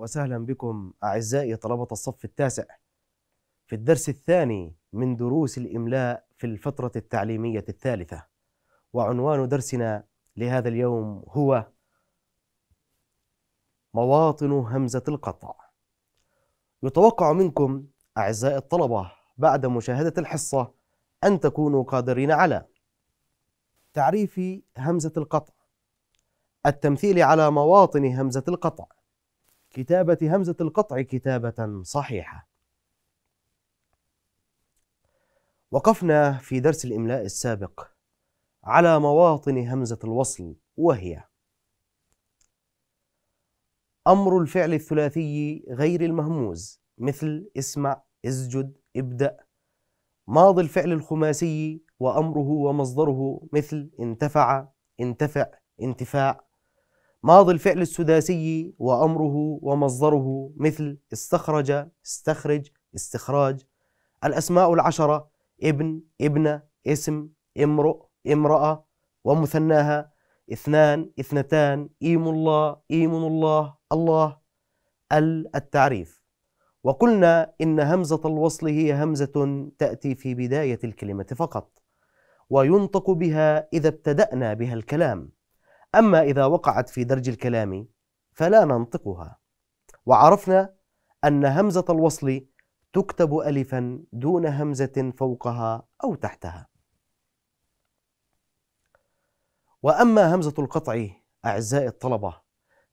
وسهلا بكم أعزائي طلبة الصف التاسع في الدرس الثاني من دروس الإملاء في الفترة التعليمية الثالثة وعنوان درسنا لهذا اليوم هو مواطن همزة القطع يتوقع منكم أعزائي الطلبة بعد مشاهدة الحصة أن تكونوا قادرين على تعريف همزة القطع التمثيل على مواطن همزة القطع كتابة همزة القطع كتابة صحيحة وقفنا في درس الإملاء السابق على مواطن همزة الوصل وهي أمر الفعل الثلاثي غير المهموز مثل اسمع اسجد ابدأ ماضي الفعل الخماسي وأمره ومصدره مثل انتفع انتفع انتفاع ماضي الفعل السداسي وأمره ومصدره مثل استخرج استخرج استخراج الأسماء العشرة ابن ابنة اسم امرؤ امرأة ومثناها اثنان اثنتان إيم الله إيم الله الله التعريف وقلنا إن همزة الوصل هي همزة تأتي في بداية الكلمة فقط وينطق بها إذا ابتدأنا بها الكلام أما إذا وقعت في درج الكلام فلا ننطقها وعرفنا أن همزة الوصل تكتب ألفا دون همزة فوقها أو تحتها وأما همزة القطع أعزائي الطلبة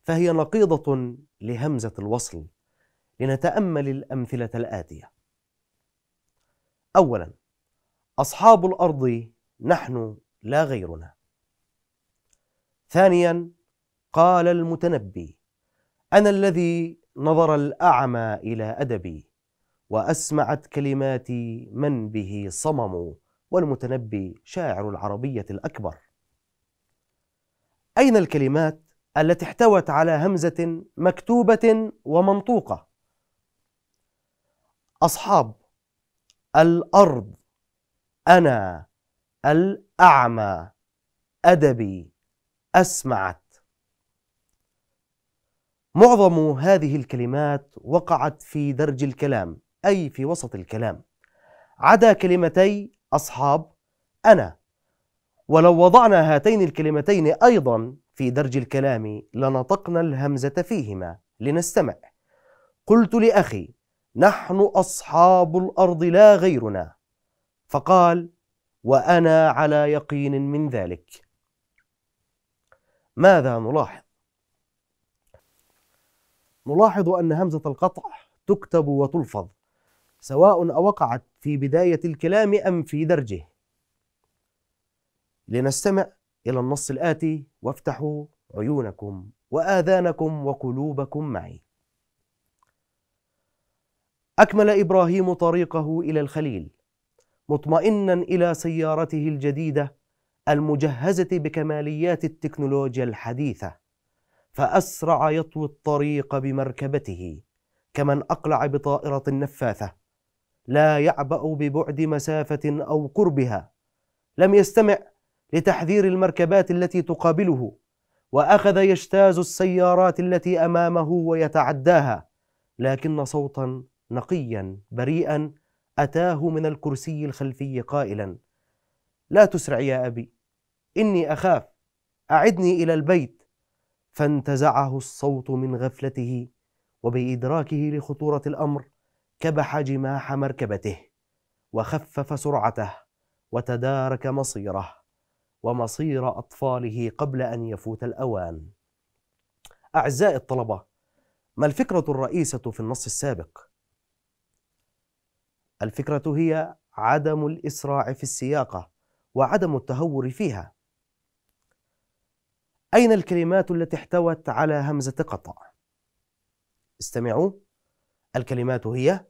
فهي نقيضة لهمزة الوصل لنتأمل الأمثلة الآتية أولا أصحاب الأرض نحن لا غيرنا ثانيا قال المتنبي انا الذي نظر الاعمى الى ادبي واسمعت كلماتي من به صمم والمتنبي شاعر العربيه الاكبر اين الكلمات التي احتوت على همزه مكتوبه ومنطوقه اصحاب الارض انا الاعمى ادبي أسمعت معظم هذه الكلمات وقعت في درج الكلام أي في وسط الكلام عدا كلمتي أصحاب أنا ولو وضعنا هاتين الكلمتين أيضا في درج الكلام لنطقنا الهمزة فيهما لنستمع قلت لأخي نحن أصحاب الأرض لا غيرنا فقال وأنا على يقين من ذلك ماذا نلاحظ؟ نلاحظ أن همزة القطع تكتب وتلفظ سواء أوقعت في بداية الكلام أم في درجه لنستمع إلى النص الآتي وافتحوا عيونكم وآذانكم وقلوبكم معي أكمل إبراهيم طريقه إلى الخليل مطمئنا إلى سيارته الجديدة المجهزه بكماليات التكنولوجيا الحديثه فاسرع يطوي الطريق بمركبته كمن اقلع بطائره نفاثه لا يعبا ببعد مسافه او قربها لم يستمع لتحذير المركبات التي تقابله واخذ يجتاز السيارات التي امامه ويتعداها لكن صوتا نقيا بريئا اتاه من الكرسي الخلفي قائلا لا تسرع يا ابي إني أخاف أعدني إلى البيت فانتزعه الصوت من غفلته وبإدراكه لخطورة الأمر كبح جماح مركبته وخفف سرعته وتدارك مصيره ومصير أطفاله قبل أن يفوت الأوان أعزائي الطلبة ما الفكرة الرئيسة في النص السابق؟ الفكرة هي عدم الإسراع في السياقة وعدم التهور فيها أين الكلمات التي احتوت على همزة قطع؟ استمعوا الكلمات هي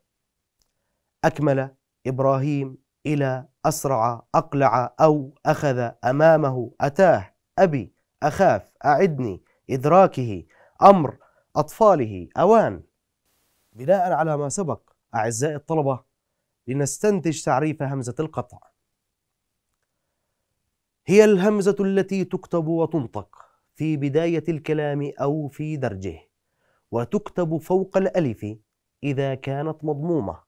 أكمل إبراهيم إلى أسرع أقلع أو أخذ أمامه أتاه أبي أخاف أعدني إدراكه أمر أطفاله أوان بناء على ما سبق أعزائي الطلبة لنستنتج تعريف همزة القطع هي الهمزة التي تكتب وتنطق في بداية الكلام أو في درجه وتكتب فوق الألف إذا كانت مضمومة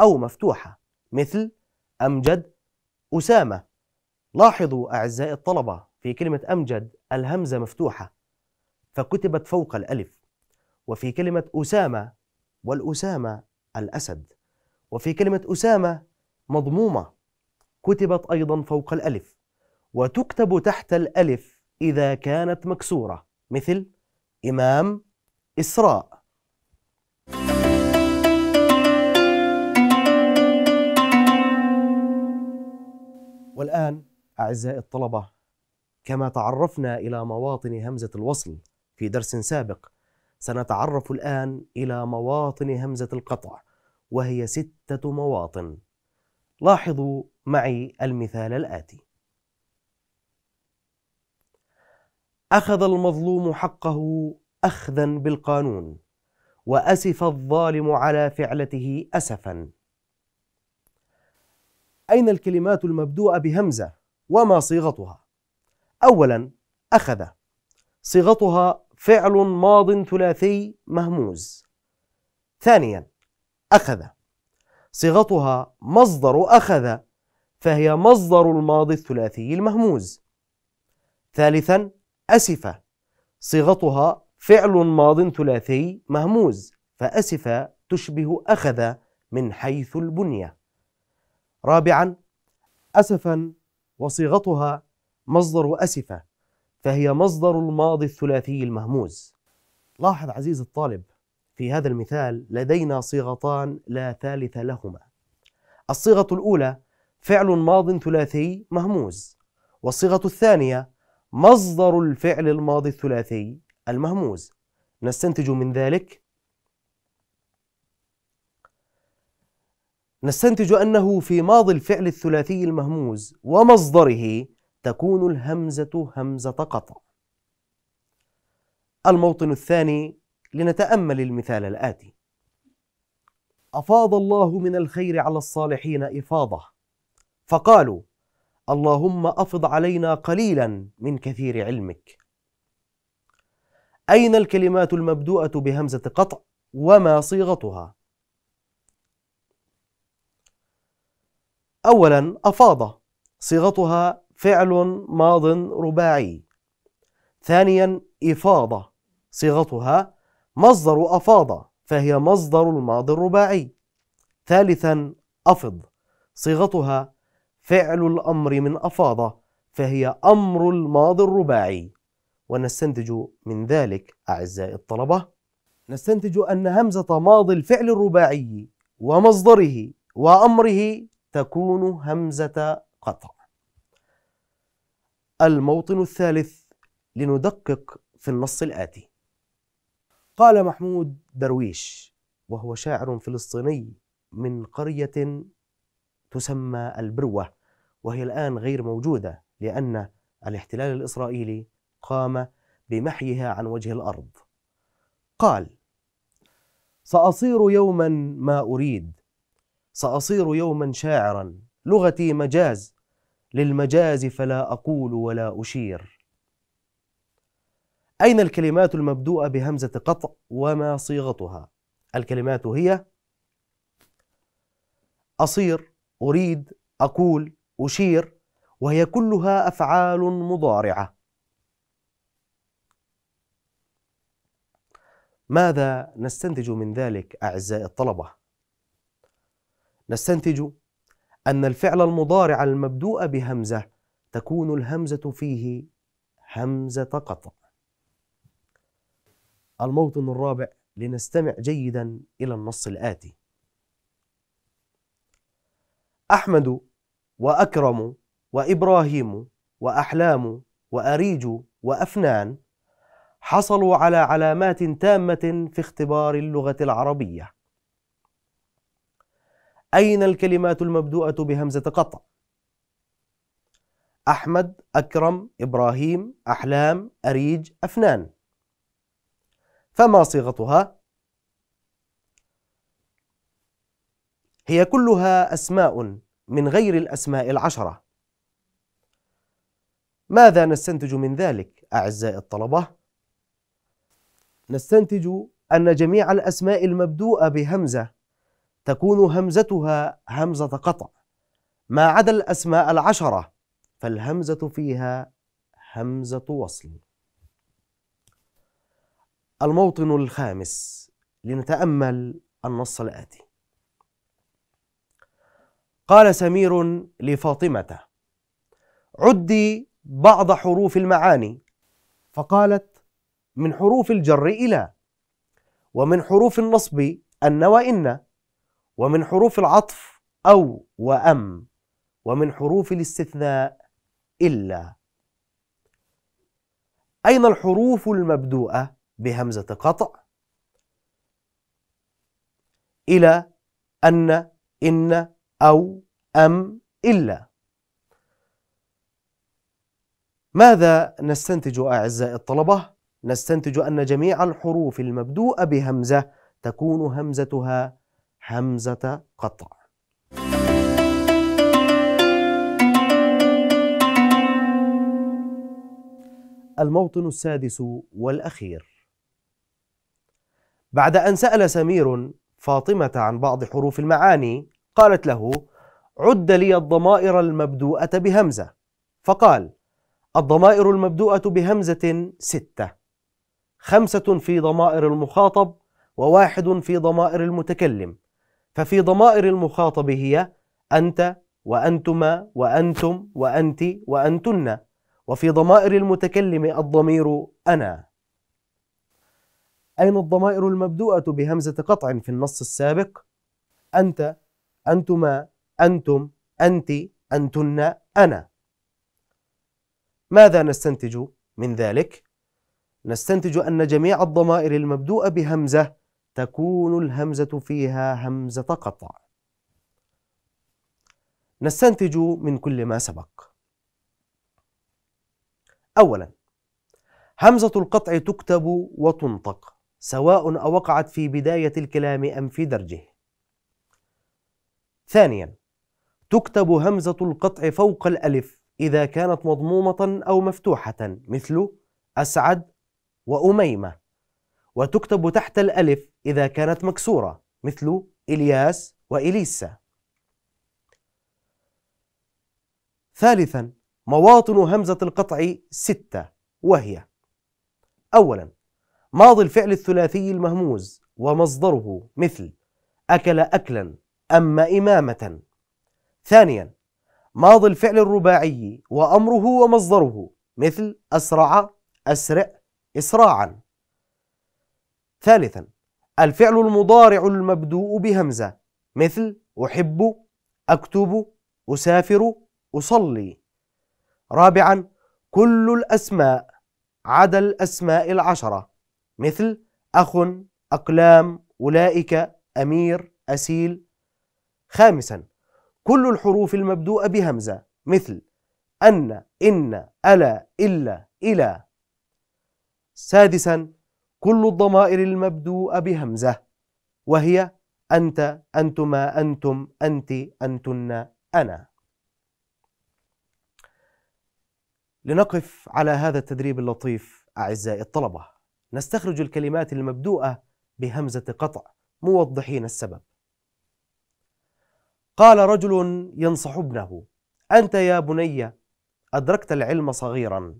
أو مفتوحة مثل أمجد أسامة لاحظوا أعزائي الطلبة في كلمة أمجد الهمزة مفتوحة فكتبت فوق الألف وفي كلمة أسامة والأسامة الأسد وفي كلمة أسامة مضمومة كتبت أيضا فوق الألف وتكتب تحت الألف إذا كانت مكسورة مثل إمام إسراء والآن أعزائي الطلبة كما تعرفنا إلى مواطن همزة الوصل في درس سابق سنتعرف الآن إلى مواطن همزة القطع وهي ستة مواطن لاحظوا معي المثال الآتي أخذ المظلوم حقه أخذا بالقانون وأسف الظالم على فعلته أسفا أين الكلمات المبدوءة بهمزة وما صيغتها؟ أولا أخذ صيغتها فعل ماض ثلاثي مهموز ثانيا أخذ صيغتها مصدر أخذ فهي مصدر الماضي الثلاثي المهموز ثالثا أسف صيغتها فعل ماض ثلاثي مهموز فأسف تشبه أخذ من حيث البنية رابعا أسفا وصيغتها مصدر أسفة فهي مصدر الماضي الثلاثي المهموز لاحظ عزيزي الطالب في هذا المثال لدينا صيغتان لا ثالث لهما الصيغة الأولى فعل ماض ثلاثي مهموز والصيغة الثانية مصدر الفعل الماضي الثلاثي المهموز نستنتج من ذلك نستنتج أنه في ماضي الفعل الثلاثي المهموز ومصدره تكون الهمزة همزة قطع الموطن الثاني لنتأمل المثال الآتي أفاض الله من الخير على الصالحين إفاضة فقالوا اللهم افض علينا قليلا من كثير علمك اين الكلمات المبدوءه بهمزه قطع وما صيغتها اولا افاض صيغتها فعل ماض رباعي ثانيا افاضه صيغتها مصدر افاض فهي مصدر الماضي الرباعي ثالثا افض صيغتها فعل الأمر من أفاضة فهي أمر الماضي الرباعي ونستنتج من ذلك أعزائي الطلبة نستنتج أن همزة ماضي الفعل الرباعي ومصدره وأمره تكون همزة قطع الموطن الثالث لندقق في النص الآتي قال محمود درويش وهو شاعر فلسطيني من قرية تسمى البروة وهي الآن غير موجودة لأن الاحتلال الإسرائيلي قام بمحيها عن وجه الأرض قال سأصير يوما ما أريد سأصير يوما شاعرا لغتي مجاز للمجاز فلا أقول ولا أشير أين الكلمات المبدوءة بهمزة قطع وما صيغتها؟ الكلمات هي أصير أريد أقول أشير وهي كلها أفعال مضارعة ماذا نستنتج من ذلك أعزائي الطلبة؟ نستنتج أن الفعل المضارع المبدوء بهمزة تكون الهمزة فيه همزة قطع الموطن الرابع لنستمع جيدا إلى النص الآتي أحمد وأكرم وإبراهيم وأحلام وأريج وأفنان حصلوا على علامات تامة في اختبار اللغة العربية. أين الكلمات المبدوءة بهمزة قطع؟ أحمد، أكرم، إبراهيم، أحلام، أريج، أفنان. فما صيغتها؟ هي كلها أسماء من غير الأسماء العشرة ماذا نستنتج من ذلك أعزائي الطلبة؟ نستنتج أن جميع الأسماء المبدوءة بهمزة تكون همزتها همزة قطع ما عدا الأسماء العشرة فالهمزة فيها همزة وصل الموطن الخامس لنتأمل النص الآتي قال سمير لفاطمة عدي بعض حروف المعاني فقالت من حروف الجر إلى ومن حروف النصب أن وإن ومن حروف العطف أو وأم ومن حروف الاستثناء إلا أين الحروف المبدوءة بهمزة قطع إلى أن إن أو أم إلا ماذا نستنتج أعزائي الطلبة؟ نستنتج أن جميع الحروف المبدوءة بهمزة تكون همزتها همزة قطع الموطن السادس والأخير بعد أن سأل سمير فاطمة عن بعض حروف المعاني قالت له عد لي الضمائر المبدوءة بهمزة فقال الضمائر المبدوءة بهمزة ستة خمسة في ضمائر المخاطب وواحد في ضمائر المتكلم ففي ضمائر المخاطب هي أنت وأنتما وأنتم وأنت وأنتن وفي ضمائر المتكلم الضمير أنا أين الضمائر المبدوءة بهمزة قطع في النص السابق؟ أنت أنتما أنتم أنت أنتن أنا ماذا نستنتج من ذلك؟ نستنتج أن جميع الضمائر المبدوءة بهمزة تكون الهمزة فيها همزة قطع نستنتج من كل ما سبق أولا همزة القطع تكتب وتنطق سواء أوقعت في بداية الكلام أم في درجه ثانيا تكتب همزة القطع فوق الألف إذا كانت مضمومة أو مفتوحة مثل أسعد وأميمة وتكتب تحت الألف إذا كانت مكسورة مثل إلياس وإليسا ثالثا مواطن همزة القطع ستة وهي أولا ماضي الفعل الثلاثي المهموز ومصدره مثل أكل أكلا أما إمامة ثانيا ماضي الفعل الرباعي وأمره ومصدره مثل أسرع أسرع إسراعا ثالثا الفعل المضارع المبدوء بهمزة مثل أحب أكتب أسافر أصلي رابعا كل الأسماء عدا الأسماء العشرة مثل أخ أقلام أولئك أمير أسيل خامسا كل الحروف المبدوءة بهمزة مثل أن إن ألا إلا إلى سادسا كل الضمائر المبدوءة بهمزة وهي أنت أنتما أنتم أنت أنتن أنا لنقف على هذا التدريب اللطيف أعزائي الطلبة نستخرج الكلمات المبدوءة بهمزة قطع موضحين السبب قال رجل ينصح ابنه انت يا بني ادركت العلم صغيرا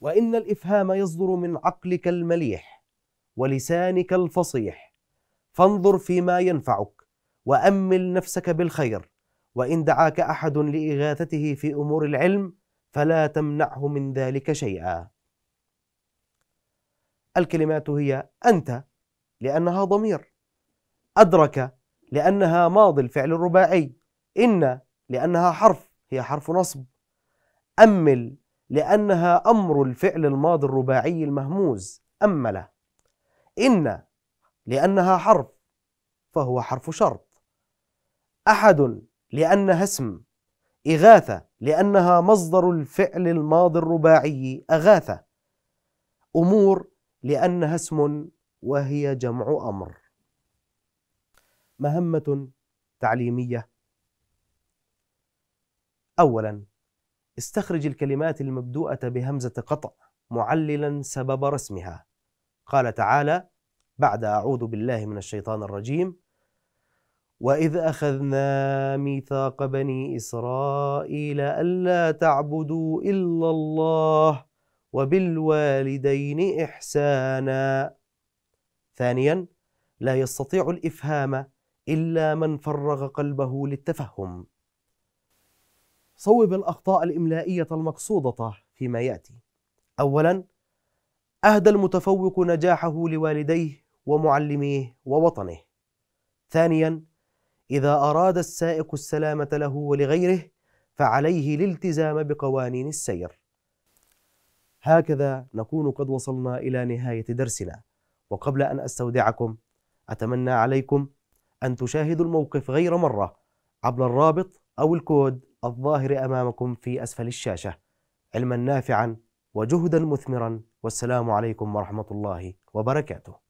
وان الافهام يصدر من عقلك المليح ولسانك الفصيح فانظر فيما ينفعك وامل نفسك بالخير وان دعاك احد لاغاثته في امور العلم فلا تمنعه من ذلك شيئا الكلمات هي انت لانها ضمير ادرك لأنها ماض الفعل الرباعي إن لأنها حرف هي حرف نصب أمل لأنها أمر الفعل الماضي الرباعي المهموز أمله إن لأنها حرف فهو حرف شرط أحد لأنها اسم إغاثة لأنها مصدر الفعل الماضي الرباعي أغاثة أمور لأنها اسم وهي جمع أمر مهمة تعليمية أولا استخرج الكلمات المبدوءة بهمزة قطع معللا سبب رسمها قال تعالى بعد أعوذ بالله من الشيطان الرجيم وإذ أخذنا ميثاق بني إسرائيل ألا تعبدوا إلا الله وبالوالدين إحسانا ثانيا لا يستطيع الإفهام إلا من فرغ قلبه للتفهم صوب الأخطاء الإملائية المقصودة فيما يأتي أولا أهدى المتفوق نجاحه لوالديه ومعلميه ووطنه ثانيا إذا أراد السائق السلامة له ولغيره فعليه الالتزام بقوانين السير هكذا نكون قد وصلنا إلى نهاية درسنا وقبل أن أستودعكم أتمنى عليكم أن تشاهدوا الموقف غير مرة عبر الرابط أو الكود الظاهر أمامكم في أسفل الشاشة علما نافعا وجهدا مثمرا والسلام عليكم ورحمة الله وبركاته